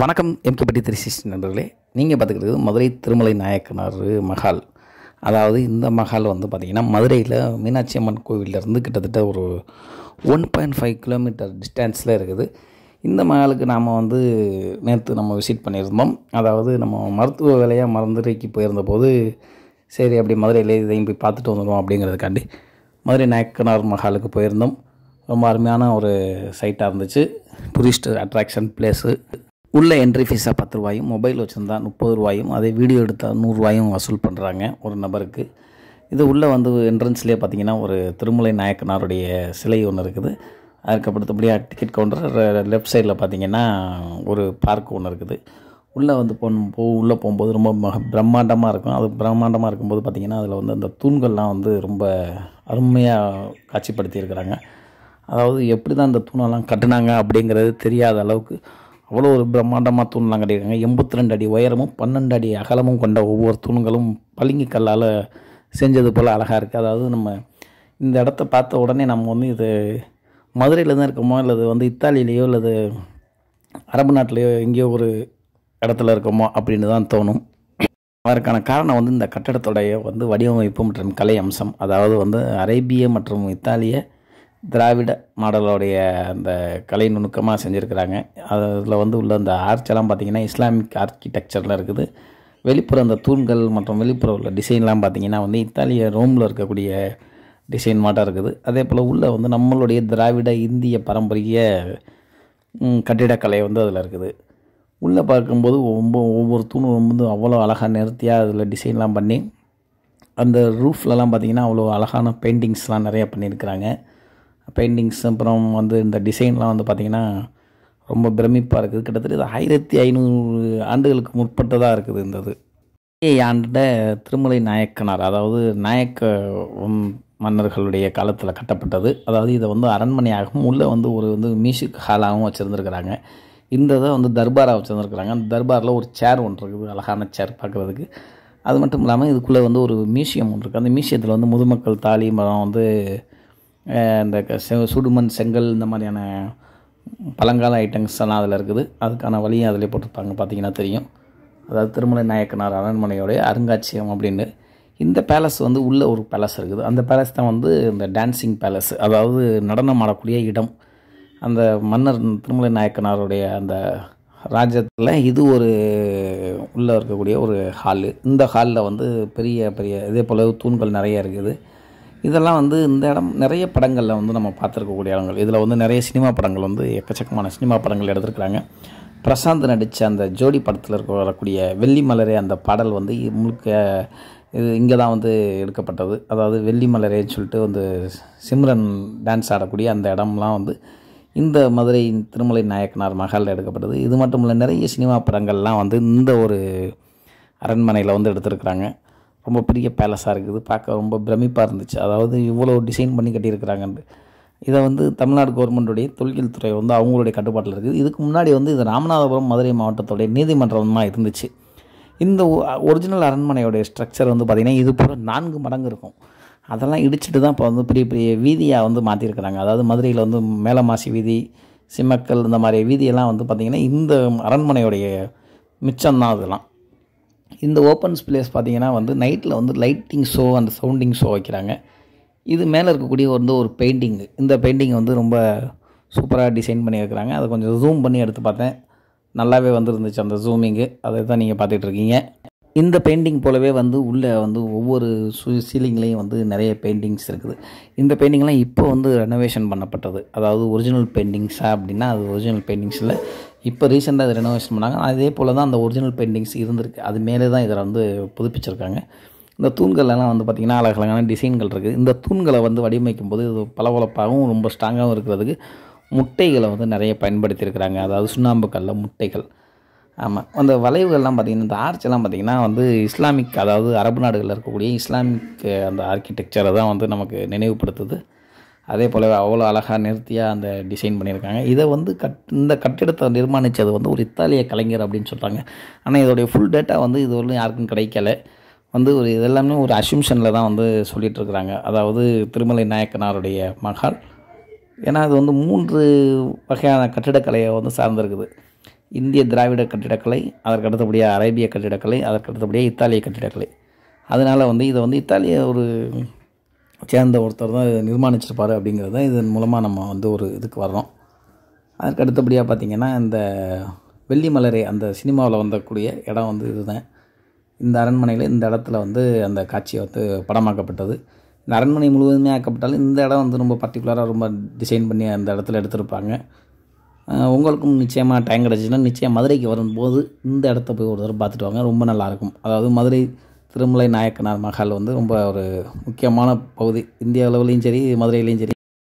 வணக்கம் எம்கேபட்டி three sixty நண்பர்களே நீங்கள் பார்த்துக்கிறது மதுரை திருமலை நாயக்கனார் மஹால் அதாவது இந்த மஹால் வந்து பார்த்திங்கன்னா மதுரையில் மீனாட்சி அம்மன் கோவிலேருந்து கிட்டத்தட்ட ஒரு ஒன் பாயிண்ட் ஃபைவ் கிலோமீட்டர் டிஸ்டன்ஸில் இருக்குது இந்த மஹாலுக்கு நாம் வந்து நேற்று நம்ம விசிட் பண்ணியிருந்தோம் அதாவது நம்ம மருத்துவ வேலையாக மருந்துரைக்கு போயிருந்தபோது சரி அப்படி மதுரையில் இதையும் போய் பார்த்துட்டு வந்துடுவோம் அப்படிங்கிறதுக்காண்டி மதுரை நாயக்கனார் மஹாலுக்கு போயிருந்தோம் ரொம்ப அருமையான ஒரு சைட்டாக இருந்துச்சு டூரிஸ்ட் அட்ராக்ஷன் பிளேஸு உள்ள என்ட்ரி ஃபீஸாக பத்து ரூபாயும் மொபைல் வச்சுருந்தா முப்பது ரூபாயும் அதே வீடியோ எடுத்தால் நூறுரூவாயும் வசூல் பண்ணுறாங்க ஒரு நபருக்கு இது உள்ளே வந்து என்ட்ரன்ஸ்லேயே பார்த்திங்கன்னா ஒரு திருமலை நாயக்கனாருடைய சிலை ஒன்று இருக்குது அதுக்கப்புறத்தபடியாக டிக்கெட் கவுண்டர் லெஃப்ட் சைடில் பார்த்திங்கன்னா ஒரு பார்க் ஒன்று இருக்குது உள்ளே வந்து போன போ உள்ளே போகும்போது ரொம்ப பிரம்மாண்டமாக இருக்கும் அது பிரம்மாண்டமாக இருக்கும்போது பார்த்திங்கன்னா அதில் வந்து அந்த தூண்கள்லாம் வந்து ரொம்ப அருமையாக காட்சிப்படுத்தியிருக்கிறாங்க அதாவது எப்படி தான் அந்த தூணெல்லாம் கட்டினாங்க அப்படிங்கிறது தெரியாத அளவுக்கு அவ்வளோ ஒரு பிரம்மாண்டமாக தூண்லாம் கட்டியிருக்காங்க எண்பத்தி ரெண்டு அடி உயரமும் பன்னெண்டு அடி அகலமும் கொண்ட ஒவ்வொரு தூண்களும் பளிங்கு கல்லால் செஞ்சது போல் அழகாக இருக்குது அதாவது நம்ம இந்த இடத்த பார்த்த உடனே நம்ம வந்து இது மதுரையில் தான் இருக்கோமோ அல்லது வந்து இத்தாலியிலையோ அல்லது அரபு நாட்டிலேயோ எங்கேயோ ஒரு இடத்துல இருக்கோமோ அப்படின்னு தான் தோணும் அதற்கான காரணம் வந்து இந்த கட்டடத்துடைய வந்து வடிவமைப்பு மற்றும் கலை அம்சம் அதாவது வந்து அரேபிய மற்றும் இத்தாலிய திராவிட மாடலோடைய அந்த கலை நுணுக்கமாக செஞ்சுருக்கிறாங்க அதில் வந்து உள்ள அந்த ஆர்ச்செல்லாம் பார்த்திங்கன்னா இஸ்லாமிக் ஆர்கிடெக்சரில் இருக்குது வெளிப்புற அந்த தூண்கள் மற்றும் வெளிப்புற உள்ள டிசைன்லாம் பார்த்திங்கன்னா வந்து இத்தாலிய ரோமில் இருக்கக்கூடிய டிசைன் மாட்டாக இருக்குது அதே போல் உள்ளே வந்து நம்மளுடைய திராவிட இந்திய பாரம்பரிய கட்டிடக்கலை வந்து அதில் இருக்குது உள்ளே பார்க்கும்போது ரொம்ப ஒவ்வொரு தூணும் வந்து அவ்வளோ அழகாக நிறுத்தியாக அதில் டிசைன்லாம் பண்ணி அந்த ரூஃப்லலாம் பார்த்திங்கன்னா அவ்வளோ அழகான பெயிண்டிங்ஸ்லாம் நிறையா பண்ணியிருக்கிறாங்க பெயிண்டிங்ஸ் அப்புறம் வந்து இந்த டிசைன்லாம் வந்து பார்த்திங்கன்னா ரொம்ப பிரமிப்பாக இருக்குது கிட்டத்தட்ட இது ஆயிரத்தி ஐநூறு ஆண்டுகளுக்கு முற்பட்டதாக இருக்குது இந்த இது ஆண்ட திருமலை நாயக்கனார் அதாவது நாயக்க மன்னர்களுடைய காலத்தில் கட்டப்பட்டது அதாவது இதை வந்து அரண்மனையாகவும் உள்ளே வந்து ஒரு வந்து மியூசிக் ஹாலாகவும் வச்சுருந்துருக்குறாங்க இந்த இதை வந்து தர்பாராக வச்சுருந்துருக்குறாங்க அந்த தர்பாரில் ஒரு சேர் ஒன்று இருக்குது அழகான சேர் பார்க்குறதுக்கு அது மட்டும் இல்லாமல் இதுக்குள்ளே வந்து ஒரு மியூசியம் ஒன்று இருக்குது அந்த மியூசியத்தில் வந்து முதுமக்கள் தாலி மரம் வந்து இந்த செ சுடுமண் செங்கல் இந்த மாதிரியான பழங்கால ஐட்டம்ஸ் எல்லாம் அதில் இருக்குது அதுக்கான வழியும் அதில் போட்டிருப்பாங்க பார்த்தீங்கன்னா தெரியும் அதாவது திருமலை நாயக்கனார் அரண்மனையோடைய அருங்காட்சியகம் அப்படின்னு இந்த பேலஸ் வந்து உள்ளே ஒரு பேலஸ் இருக்குது அந்த பேலஸ் தான் வந்து இந்த டான்ஸிங் பேலஸ் அதாவது நடனம் ஆடக்கூடிய இடம் அந்த மன்னர் திருமலை நாயக்கனாருடைய அந்த ராஜ்யத்தில் இது ஒரு உள்ளே இருக்கக்கூடிய ஒரு ஹாலு இந்த ஹாலில் வந்து பெரிய பெரிய இதே போல் தூண்கள் நிறைய இருக்குது இதெல்லாம் வந்து இந்த இடம் நிறைய படங்களில் வந்து நம்ம பார்த்துருக்கக்கூடிய இடங்கள் இதில் வந்து நிறைய சினிமா படங்கள் வந்து எக்கச்சக்கமான சினிமா படங்கள் எடுத்திருக்கிறாங்க பிரசாந்த் நடித்த அந்த ஜோடி படத்தில் இருக்க வரக்கூடிய வெள்ளி மலரே அந்த பாடல் வந்து முழுக்க இது இங்கே தான் வந்து எடுக்கப்பட்டது அதாவது வெள்ளி மலரேன்னு சொல்லிட்டு வந்து சிம்ரன் டான்ஸ் ஆடக்கூடிய அந்த இடம்லாம் வந்து இந்த மதுரை திருமலை நாயக்கனார் மகாலில் எடுக்கப்பட்டது இது மட்டும் இல்லை நிறைய சினிமா படங்கள்லாம் வந்து இந்த ஒரு அரண்மனையில் வந்து எடுத்திருக்கிறாங்க ரொம்ப பெரிய பேலஸாக இருக்குது பார்க்க ரொம்ப பிரமிப்பாக இருந்துச்சு அதாவது இவ்வளோ டிசைன் பண்ணி கட்டியிருக்கிறாங்கன்ட்டு இதை வந்து தமிழ்நாடு கவர்மெண்ட்டுடைய தொழில் துறை வந்து அவங்களுடைய கட்டுப்பாட்டில் இருக்குது இதுக்கு முன்னாடி வந்து இது ராமநாதபுரம் மதுரை மாவட்டத்துடைய நீதிமன்றமாக இருந்துச்சு இந்த ஒரிஜினல் அரண்மனையோடைய ஸ்ட்ரக்சர் வந்து பார்த்திங்கன்னா இது போல் நான்கு மடங்கு இருக்கும் அதெல்லாம் இடிச்சிட்டு தான் இப்போ வந்து பெரிய பெரிய வீதியாக வந்து மாற்றிருக்கிறாங்க அதாவது மதுரையில் வந்து மேலமாசி வீதி சிம்மக்கல் இந்த மாதிரி வீதியெல்லாம் வந்து பார்த்திங்கன்னா இந்த அரண்மனையுடைய மிச்சம்தான் அதெல்லாம் இந்த ஓப்பன் ஸ்பேஸ் பார்த்திங்கன்னா வந்து நைட்டில் வந்து லைட்டிங் ஷோ அந்த சவுண்டிங் ஷோ வைக்கிறாங்க இது மேலே இருக்கக்கூடிய வந்து ஒரு பெயிண்டிங் இந்த பெயிண்டிங் வந்து ரொம்ப சூப்பராக டிசைன் வைக்கிறாங்க அதை கொஞ்சம் ஜூம் பண்ணி எடுத்து பார்த்தேன் நல்லாவே வந்துருந்துச்சு அந்த ஜூமிங்கு அதை தான் நீங்கள் பார்த்துட்ருக்கீங்க இந்த பெயிண்டிங் போலவே வந்து உள்ளே வந்து ஒவ்வொரு சு சீலிங்லேயும் வந்து நிறைய பெயிண்டிங்ஸ் இருக்குது இந்த பெயிண்டிங்லாம் இப்போ வந்து ரெனோவேஷன் பண்ணப்பட்டது அதாவது ஒரிஜினல் பெயிண்டிங்ஸாக அப்படின்னா அது ஒரிஜினல் பெயிண்டிங்ஸில் இப்போ ரீசெண்டாக இதை ரெனோவேஷன் பண்ணாங்க அதே போல் தான் அந்த ஒரிஜினல் பெயிண்டிங்ஸ் இருந்திருக்கு அது மேலே தான் இதில் வந்து புதுப்பிச்சிருக்காங்க இந்த தூண்கள்லாம் வந்து பார்த்திங்கன்னா அழகழகான டிசைன்கள் இருக்குது இந்த தூண்களை வந்து வடிவமைக்கும் போது இது பளபளப்பாகவும் ரொம்ப ஸ்ட்ராங்காகவும் இருக்கிறதுக்கு முட்டைகளை வந்து நிறைய பயன்படுத்தியிருக்கிறாங்க அதாவது சுண்ணாம்புக்கல்ல முட்டைகள் ஆமாம் அந்த வளைவுகள்லாம் பார்த்திங்கன்னா இந்த ஆர்ச்செல்லாம் பார்த்திங்கன்னா வந்து இஸ்லாமிக் அதாவது அரபு நாடுகளில் இருக்கக்கூடிய இஸ்லாமிக் அந்த ஆர்கிடெக்சரை தான் வந்து நமக்கு நினைவுபடுத்துது அதே போல் அவ்வளோ அழகாக நிறுத்தியாக அந்த டிசைன் பண்ணியிருக்காங்க இதை வந்து கட் இந்த கட்டிடத்தை நிர்மாணித்தது வந்து ஒரு இத்தாலிய கலைஞர் அப்படின்னு சொல்கிறாங்க ஆனால் இதோடைய ஃபுல் டேட்டா வந்து இது வந்து யாருக்கும் கிடைக்கல வந்து ஒரு இதெல்லாமே ஒரு அசிம்ஷனில் தான் வந்து சொல்லிகிட்டு இருக்கிறாங்க அதாவது திருமலை நாயக்கனாருடைய மகால் ஏன்னா அது வந்து மூன்று வகையான கட்டிடக்கலையை வந்து சார்ந்திருக்குது இந்திய திராவிட கட்டிடக்கலை அதற்கு அடுத்தபடியாக அரேபிய கட்டிடக்கலை அதற்கு அடுத்தபடியாக இத்தாலிய கட்டிடக்கலை அதனால் வந்து இதை வந்து இத்தாலிய ஒரு சேர்ந்த ஒருத்தர் தான் இதை நிர்மாணிச்சிருப்பார் அப்படிங்கிறத இதன் மூலமாக நம்ம வந்து ஒரு இதுக்கு வர்றோம் அதுக்கு அடுத்தபடியாக பார்த்திங்கன்னா இந்த வெள்ளி மலரே அந்த சினிமாவில் வந்தக்கூடிய இடம் வந்து இதுதான் இந்த அரண்மனையில் இந்த இடத்துல வந்து அந்த காட்சியை வந்து படமாக்கப்பட்டது இந்த அரண்மனை முழுவதுமே ஆக்கப்பட்டாலும் இந்த இடம் வந்து ரொம்ப பர்டிகுலராக ரொம்ப டிசைன் பண்ணி அந்த இடத்துல எடுத்திருப்பாங்க உங்களுக்கும் நிச்சயமாக டைம் கிடச்சிச்சுன்னா நிச்சயம் மதுரைக்கு வரும்போது இந்த இடத்த போய் ஒரு தடவை பார்த்துட்டு வாங்க ரொம்ப நல்லாயிருக்கும் அதாவது மதுரை திருமலை நாயக்கனார் மஹால் வந்து ரொம்ப ஒரு முக்கியமான பகுதி இந்திய அளவுலேயும் சரி மதுரையிலையும் சரி